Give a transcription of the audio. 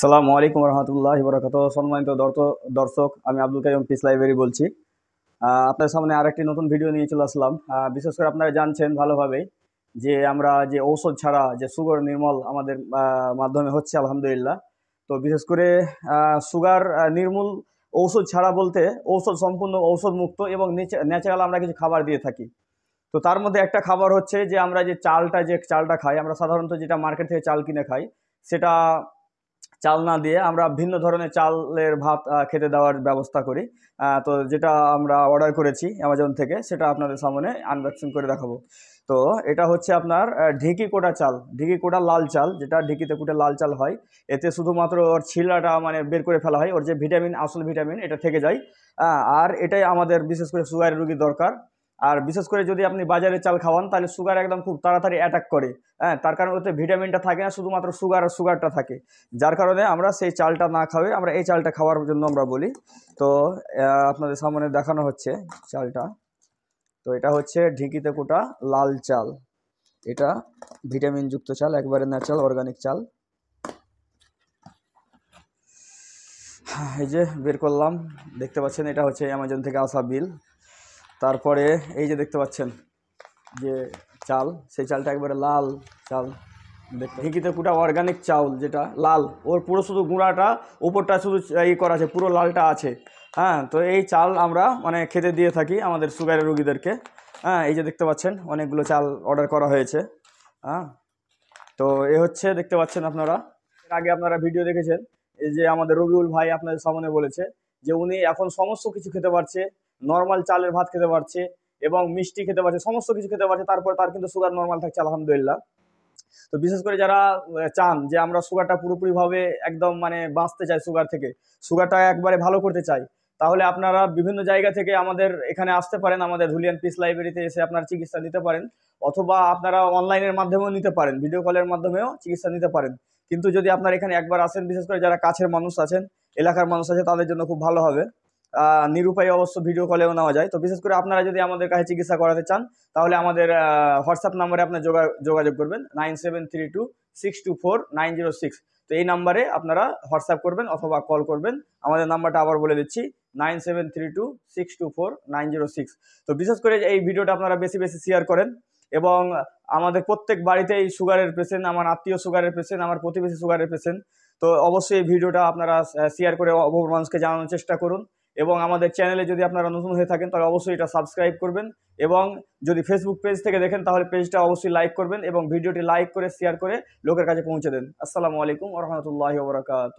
সালামু আলাইকুম রহমতুল্লাহ বরকত সম্মানিত দর্শক আমি আব্দুল কাইম পিস লাইব্রেরি বলছি আপনার সামনে আরেকটি নতুন ভিডিও নিয়ে চলে আসলাম বিশেষ করে আপনারা জানছেন ভালোভাবেই যে আমরা যে ঔষধ ছাড়া যে সুগার নির্মল আমাদের মাধ্যমে হচ্ছে আলহামদুলিল্লাহ তো বিশেষ করে সুগার নির্মূল ঔষধ ছাড়া বলতে ঔষধ সম্পূর্ণ ঔষধ মুক্ত এবং ন্যাচারাল আমরা কিছু খাবার দিয়ে থাকি তো তার মধ্যে একটা খাবার হচ্ছে যে আমরা যে চালটা যে চালটা খাই আমরা সাধারণত যেটা মার্কেট থেকে চাল কিনে খাই সেটা চাল না দিয়ে আমরা ভিন্ন ধরনের চালের ভাত খেতে দেওয়ার ব্যবস্থা করি তো যেটা আমরা অর্ডার করেছি অ্যামাজন থেকে সেটা আপনাদের সামনে আনবক্সিং করে দেখাবো তো এটা হচ্ছে আপনার ঢেঁকি কোটা চাল ঢেঁকি কোটা লাল চাল যেটা ঢেঁকিতে কোটা লাল চাল হয় এতে শুধুমাত্র ওর ছিলাটা মানে বের করে ফেলা হয় ওর যে ভিটামিন আসল ভিটামিন এটা থেকে যায় আর এটাই আমাদের বিশেষ করে সুগারের রুগীর দরকার আর বিশেষ করে যদি আপনি বাজারে চাল খাওয়ান তাহলে সুগার একদম খুব তাড়াতাড়ি অ্যাটাক করে হ্যাঁ তার কারণে ওতে ভিটামিনটা থাকে না শুধুমাত্র সুগার আর সুগারটা থাকে যার কারণে আমরা সেই চালটা না খাওয়াই আমরা এই চালটা খাওয়ার জন্য আমরা বলি তো আপনাদের সামনে দেখানো হচ্ছে চালটা তো এটা হচ্ছে ঢিকিতে কোটা লাল চাল এটা ভিটামিনযুক্ত চাল একবারে ন্যাচারাল অর্গানিক চাল এই যে বের করলাম দেখতে পাচ্ছেন এটা হচ্ছে অ্যামাজন থেকে আসা বিল তারপরে এই যে দেখতে পাচ্ছেন যে চাল সেই চালটা একবারে লাল চাল দেখতে ঢেঁকিতে কুটা অর্গানিক চাউল যেটা লাল ওর পুরো শুধু গুঁড়াটা ওপরটা শুধু ই করা আছে পুরো লালটা আছে হ্যাঁ তো এই চাল আমরা মানে খেতে দিয়ে থাকি আমাদের সুগারের রুগীদেরকে হ্যাঁ এই যে দেখতে পাচ্ছেন অনেকগুলো চাল অর্ডার করা হয়েছে হ্যাঁ তো এ হচ্ছে দেখতে পাচ্ছেন আপনারা এর আগে আপনারা ভিডিও দেখেছেন এই যে আমাদের রবিউল ভাই আপনাদের সামনে বলেছে যে উনি এখন সমস্ত কিছু খেতে পারছে নর্মাল চালের ভাত খেতে পারছে এবং মিষ্টি খেতে পারছে সমস্ত কিছু খেতে পারছে তারপরে তার কিন্তু সুগার নর্মাল থাকছে আলহামদুলিল্লাহ তো বিশেষ করে যারা চান যে আমরা সুগারটা পুরোপুরিভাবে একদম মানে বাঁচতে চাই সুগার থেকে সুগারটা একবারে ভালো করতে চাই তাহলে আপনারা বিভিন্ন জায়গা থেকে আমাদের এখানে আসতে পারেন আমাদের ধুলিয়ান পিস লাইব্রেরিতে এসে আপনার চিকিৎসা নিতে পারেন অথবা আপনারা অনলাইনের মাধ্যমেও নিতে পারেন ভিডিও কলের মাধ্যমেও চিকিৎসা নিতে পারেন কিন্তু যদি আপনার এখানে একবার আসেন বিশেষ করে যারা কাছের মানুষ আছেন এলাকার মানুষ আছে তাদের জন্য খুব ভালো হবে নিরুপায় অবশ্য ভিডিও কলেও নেওয়া যায় তো বিশেষ করে আপনারা যদি আমাদের কাছে চিকিৎসা করাতে চান তাহলে আমাদের হোয়াটসঅ্যাপ নম্বরে আপনার যোগাযোগ করবেন nine seven three two six two four nine zero six তো এই নাম্বারে আপনারা হোয়াটসঅ্যাপ করবেন অথবা কল করবেন আমাদের নাম্বারটা আবার বলে দিচ্ছি nine seven three two six two four nine zero six তো বিশেষ করে এই ভিডিওটা আপনারা বেশি বেশি শেয়ার করেন এবং আমাদের প্রত্যেক বাড়িতে এই সুগারের পেশেন্ট আমার আত্মীয় সুগারের পেশেন্ট আমার প্রতিবেশী সুগারের পেশেন্ট তো অবশ্যই এই ভিডিওটা আপনারা শেয়ার করে অপর মানুষকে জানানোর চেষ্টা করুন এবং আমাদের চ্যানেলে যদি আপনারা নতুন হয়ে থাকেন তাহলে অবশ্যই এটা সাবস্ক্রাইব করবেন এবং যদি ফেসবুক পেজ থেকে দেখেন তাহলে পেজটা অবশ্যই লাইক করবেন এবং ভিডিওটি লাইক করে শেয়ার করে লোকের কাছে পৌঁছে দেন আসসালামু আলাইকুম রহমতুল্লাহ বরাকাত